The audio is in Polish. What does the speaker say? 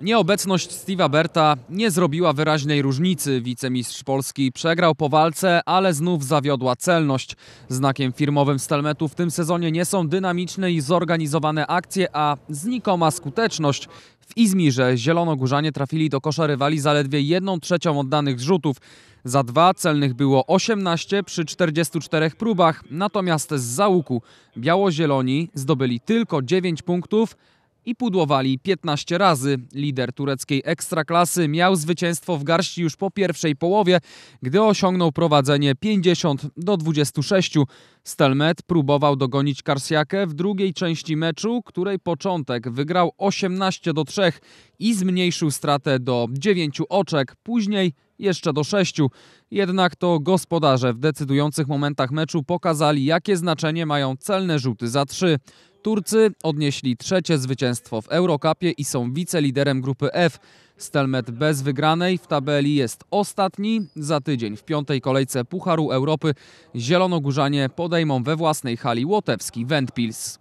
Nieobecność Steve'a Berta nie zrobiła wyraźnej różnicy. Wicemistrz Polski przegrał po walce, ale znów zawiodła celność. Znakiem firmowym Stelmetu w tym sezonie nie są dynamiczne i zorganizowane akcje, a znikoma skuteczność. W Izmirze zielonogórzanie trafili do kosza rywali zaledwie jedną trzecią oddanych rzutów. Za dwa celnych było 18 przy 44 próbach, natomiast z załuku biało-zieloni zdobyli tylko 9 punktów, i pudłowali 15 razy. Lider tureckiej ekstraklasy miał zwycięstwo w garści już po pierwszej połowie, gdy osiągnął prowadzenie 50 do 26. Stelmet próbował dogonić Karsiakę w drugiej części meczu, której początek wygrał 18 do 3 i zmniejszył stratę do 9 oczek, później jeszcze do 6. Jednak to gospodarze w decydujących momentach meczu pokazali, jakie znaczenie mają celne rzuty za 3. Turcy odnieśli trzecie zwycięstwo w Eurocupie i są wiceliderem grupy F. Stelmet bez wygranej w tabeli jest ostatni. Za tydzień w piątej kolejce Pucharu Europy Zielonogórzanie podejmą we własnej hali łotewski Wentpils.